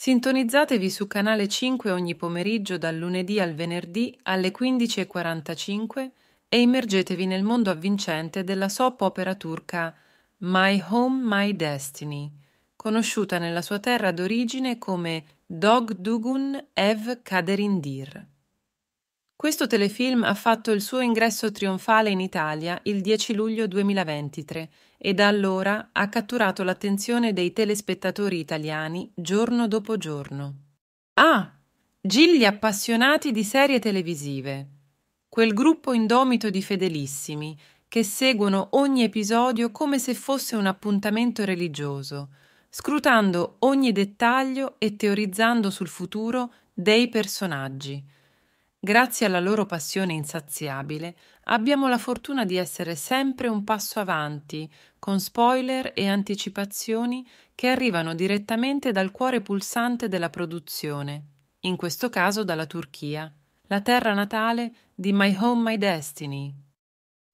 Sintonizzatevi su Canale 5 ogni pomeriggio dal lunedì al venerdì alle 15.45 e immergetevi nel mondo avvincente della soap opera turca My Home, My Destiny, conosciuta nella sua terra d'origine come Dog Dugun Ev Kaderindir. Questo telefilm ha fatto il suo ingresso trionfale in Italia il 10 luglio 2023 e da allora ha catturato l'attenzione dei telespettatori italiani giorno dopo giorno. Ah! Gigli appassionati di serie televisive. Quel gruppo indomito di fedelissimi che seguono ogni episodio come se fosse un appuntamento religioso, scrutando ogni dettaglio e teorizzando sul futuro dei personaggi grazie alla loro passione insaziabile, abbiamo la fortuna di essere sempre un passo avanti, con spoiler e anticipazioni che arrivano direttamente dal cuore pulsante della produzione, in questo caso dalla Turchia, la terra natale di My Home My Destiny.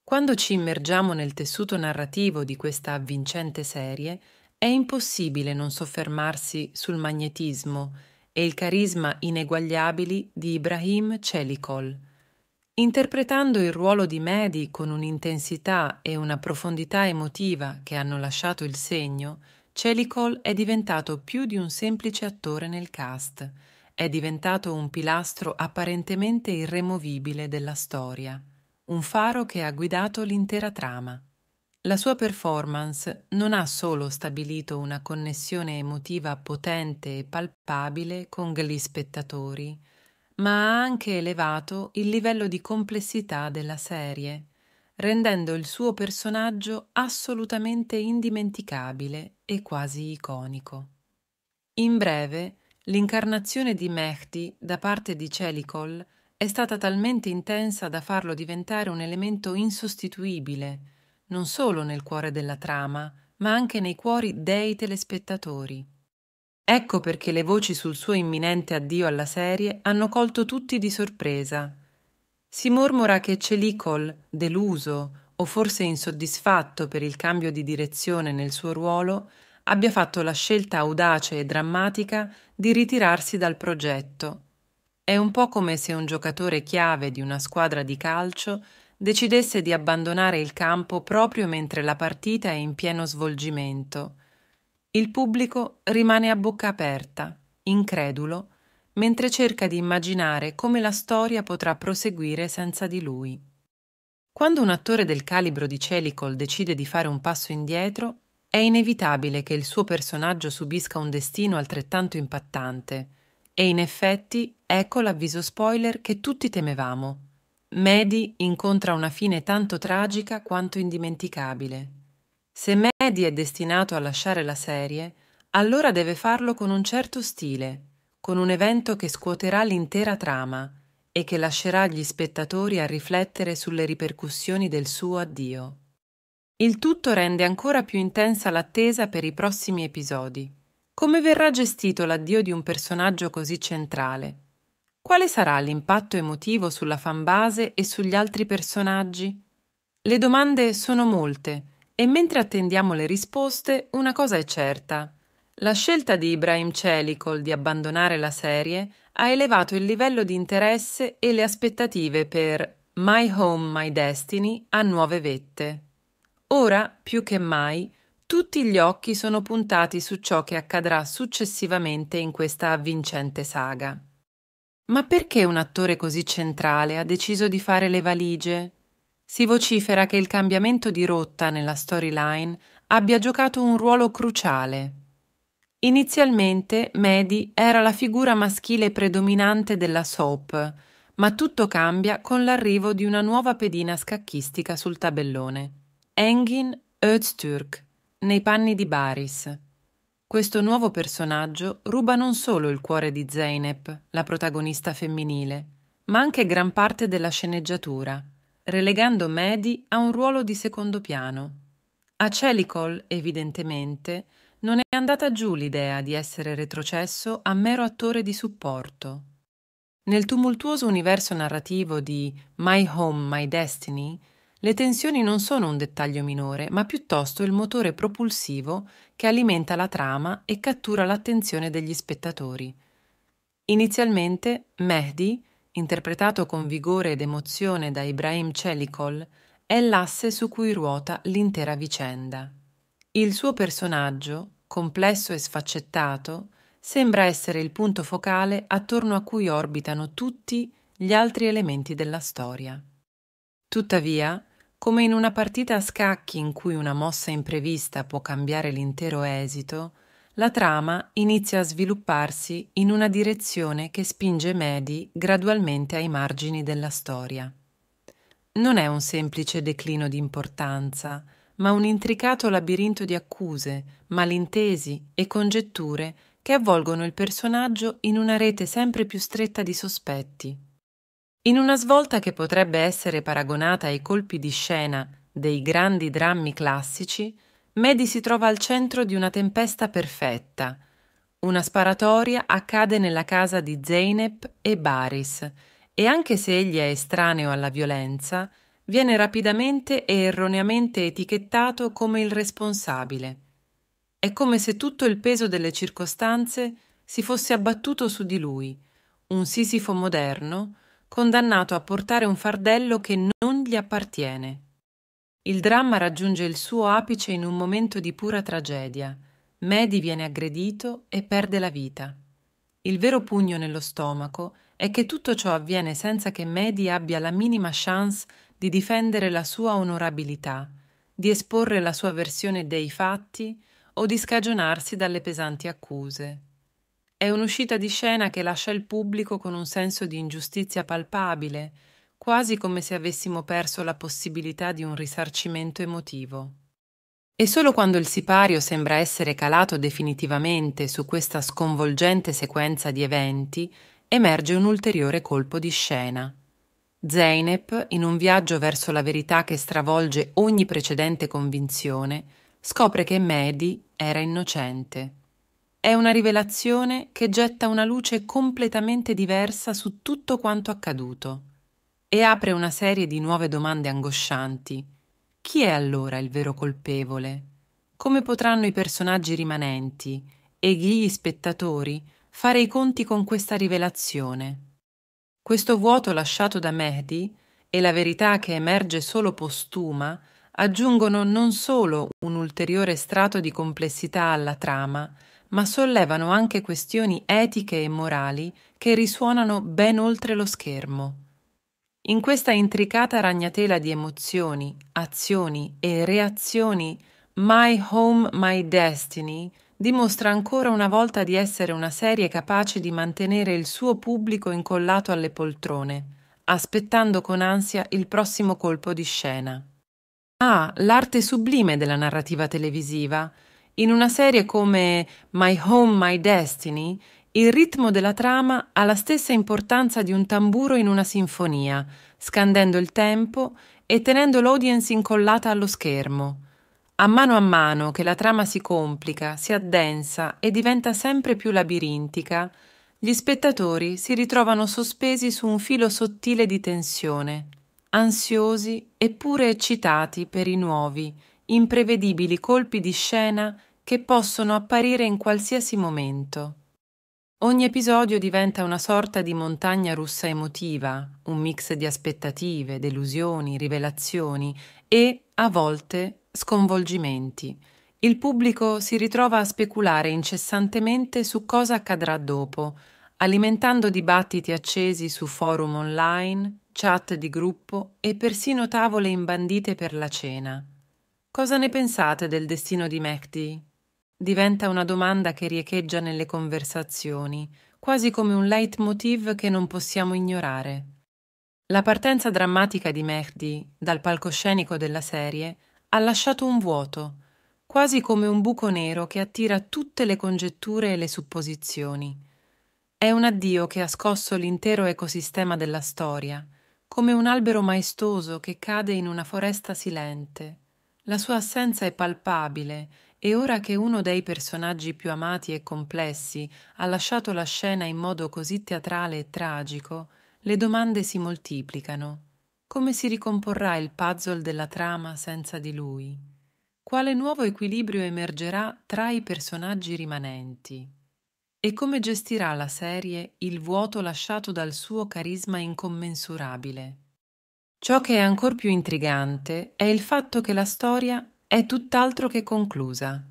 Quando ci immergiamo nel tessuto narrativo di questa avvincente serie, è impossibile non soffermarsi sul magnetismo, e il carisma ineguagliabili di Ibrahim Celikol. Interpretando il ruolo di Mehdi con un'intensità e una profondità emotiva che hanno lasciato il segno, Celicol è diventato più di un semplice attore nel cast, è diventato un pilastro apparentemente irremovibile della storia, un faro che ha guidato l'intera trama. La sua performance non ha solo stabilito una connessione emotiva potente e palpabile con gli spettatori, ma ha anche elevato il livello di complessità della serie, rendendo il suo personaggio assolutamente indimenticabile e quasi iconico. In breve, l'incarnazione di Mehdi da parte di Celicol è stata talmente intensa da farlo diventare un elemento insostituibile non solo nel cuore della trama, ma anche nei cuori dei telespettatori. Ecco perché le voci sul suo imminente addio alla serie hanno colto tutti di sorpresa. Si mormora che Celicol, deluso o forse insoddisfatto per il cambio di direzione nel suo ruolo, abbia fatto la scelta audace e drammatica di ritirarsi dal progetto. È un po' come se un giocatore chiave di una squadra di calcio decidesse di abbandonare il campo proprio mentre la partita è in pieno svolgimento. Il pubblico rimane a bocca aperta, incredulo, mentre cerca di immaginare come la storia potrà proseguire senza di lui. Quando un attore del calibro di Celicol decide di fare un passo indietro, è inevitabile che il suo personaggio subisca un destino altrettanto impattante, e in effetti ecco l'avviso spoiler che tutti temevamo. Mehdi incontra una fine tanto tragica quanto indimenticabile. Se Mehdi è destinato a lasciare la serie, allora deve farlo con un certo stile, con un evento che scuoterà l'intera trama e che lascerà gli spettatori a riflettere sulle ripercussioni del suo addio. Il tutto rende ancora più intensa l'attesa per i prossimi episodi. Come verrà gestito l'addio di un personaggio così centrale? Quale sarà l'impatto emotivo sulla fanbase e sugli altri personaggi? Le domande sono molte e mentre attendiamo le risposte, una cosa è certa. La scelta di Ibrahim Celicol di abbandonare la serie ha elevato il livello di interesse e le aspettative per My Home, My Destiny a nuove vette. Ora, più che mai, tutti gli occhi sono puntati su ciò che accadrà successivamente in questa avvincente saga. Ma perché un attore così centrale ha deciso di fare le valigie? Si vocifera che il cambiamento di rotta nella storyline abbia giocato un ruolo cruciale. Inizialmente Maddie era la figura maschile predominante della soap, ma tutto cambia con l'arrivo di una nuova pedina scacchistica sul tabellone. Engin Öztürk, nei panni di Baris. Questo nuovo personaggio ruba non solo il cuore di Zeynep, la protagonista femminile, ma anche gran parte della sceneggiatura, relegando Mehdi a un ruolo di secondo piano. A Celicol, evidentemente, non è andata giù l'idea di essere retrocesso a mero attore di supporto. Nel tumultuoso universo narrativo di My Home, My Destiny, le tensioni non sono un dettaglio minore, ma piuttosto il motore propulsivo che alimenta la trama e cattura l'attenzione degli spettatori. Inizialmente Mehdi, interpretato con vigore ed emozione da Ibrahim Celikol, è l'asse su cui ruota l'intera vicenda. Il suo personaggio, complesso e sfaccettato, sembra essere il punto focale attorno a cui orbitano tutti gli altri elementi della storia. Tuttavia, come in una partita a scacchi in cui una mossa imprevista può cambiare l'intero esito, la trama inizia a svilupparsi in una direzione che spinge Medi gradualmente ai margini della storia. Non è un semplice declino di importanza, ma un intricato labirinto di accuse, malintesi e congetture che avvolgono il personaggio in una rete sempre più stretta di sospetti. In una svolta che potrebbe essere paragonata ai colpi di scena dei grandi drammi classici, Medi si trova al centro di una tempesta perfetta. Una sparatoria accade nella casa di Zeynep e Baris e anche se egli è estraneo alla violenza, viene rapidamente e erroneamente etichettato come il responsabile. È come se tutto il peso delle circostanze si fosse abbattuto su di lui, un Sisifo moderno, condannato a portare un fardello che non gli appartiene. Il dramma raggiunge il suo apice in un momento di pura tragedia. Medi viene aggredito e perde la vita. Il vero pugno nello stomaco è che tutto ciò avviene senza che Medi abbia la minima chance di difendere la sua onorabilità, di esporre la sua versione dei fatti o di scagionarsi dalle pesanti accuse. È un'uscita di scena che lascia il pubblico con un senso di ingiustizia palpabile, quasi come se avessimo perso la possibilità di un risarcimento emotivo. E solo quando il sipario sembra essere calato definitivamente su questa sconvolgente sequenza di eventi, emerge un ulteriore colpo di scena. Zeynep, in un viaggio verso la verità che stravolge ogni precedente convinzione, scopre che Mehdi era innocente. È una rivelazione che getta una luce completamente diversa su tutto quanto accaduto e apre una serie di nuove domande angoscianti. Chi è allora il vero colpevole? Come potranno i personaggi rimanenti e gli spettatori fare i conti con questa rivelazione? Questo vuoto lasciato da Mehdi e la verità che emerge solo postuma aggiungono non solo un ulteriore strato di complessità alla trama, ma sollevano anche questioni etiche e morali che risuonano ben oltre lo schermo. In questa intricata ragnatela di emozioni, azioni e reazioni, My Home, My Destiny dimostra ancora una volta di essere una serie capace di mantenere il suo pubblico incollato alle poltrone, aspettando con ansia il prossimo colpo di scena. ah, l'arte sublime della narrativa televisiva, in una serie come My Home, My Destiny, il ritmo della trama ha la stessa importanza di un tamburo in una sinfonia, scandendo il tempo e tenendo l'audience incollata allo schermo. A mano a mano che la trama si complica, si addensa e diventa sempre più labirintica, gli spettatori si ritrovano sospesi su un filo sottile di tensione, ansiosi eppure eccitati per i nuovi, imprevedibili colpi di scena che possono apparire in qualsiasi momento. Ogni episodio diventa una sorta di montagna russa emotiva, un mix di aspettative, delusioni, rivelazioni e, a volte, sconvolgimenti. Il pubblico si ritrova a speculare incessantemente su cosa accadrà dopo, alimentando dibattiti accesi su forum online, chat di gruppo e persino tavole imbandite per la cena. Cosa ne pensate del destino di MacD? diventa una domanda che riecheggia nelle conversazioni, quasi come un leitmotiv che non possiamo ignorare. La partenza drammatica di Mehdi dal palcoscenico della serie ha lasciato un vuoto, quasi come un buco nero che attira tutte le congetture e le supposizioni. È un addio che ha scosso l'intero ecosistema della storia, come un albero maestoso che cade in una foresta silente. La sua assenza è palpabile, e ora che uno dei personaggi più amati e complessi ha lasciato la scena in modo così teatrale e tragico, le domande si moltiplicano. Come si ricomporrà il puzzle della trama senza di lui? Quale nuovo equilibrio emergerà tra i personaggi rimanenti? E come gestirà la serie il vuoto lasciato dal suo carisma incommensurabile? Ciò che è ancor più intrigante è il fatto che la storia è tutt'altro che conclusa.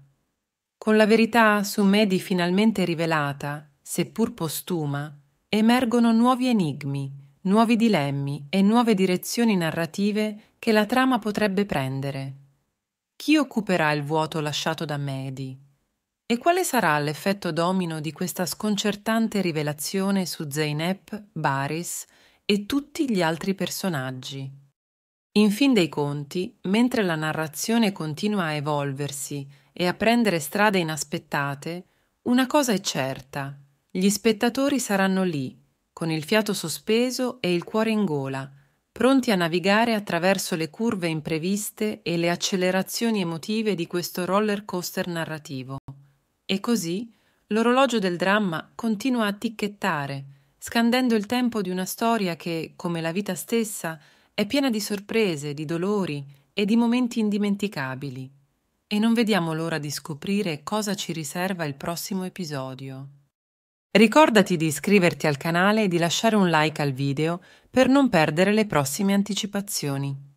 Con la verità su Medi finalmente rivelata, seppur postuma, emergono nuovi enigmi, nuovi dilemmi e nuove direzioni narrative che la trama potrebbe prendere. Chi occuperà il vuoto lasciato da Medi? E quale sarà l'effetto domino di questa sconcertante rivelazione su Zeynep, Baris e tutti gli altri personaggi? In fin dei conti, mentre la narrazione continua a evolversi e a prendere strade inaspettate, una cosa è certa. Gli spettatori saranno lì, con il fiato sospeso e il cuore in gola, pronti a navigare attraverso le curve impreviste e le accelerazioni emotive di questo roller coaster narrativo. E così l'orologio del dramma continua a ticchettare, scandendo il tempo di una storia che, come la vita stessa, è piena di sorprese, di dolori e di momenti indimenticabili. E non vediamo l'ora di scoprire cosa ci riserva il prossimo episodio. Ricordati di iscriverti al canale e di lasciare un like al video per non perdere le prossime anticipazioni.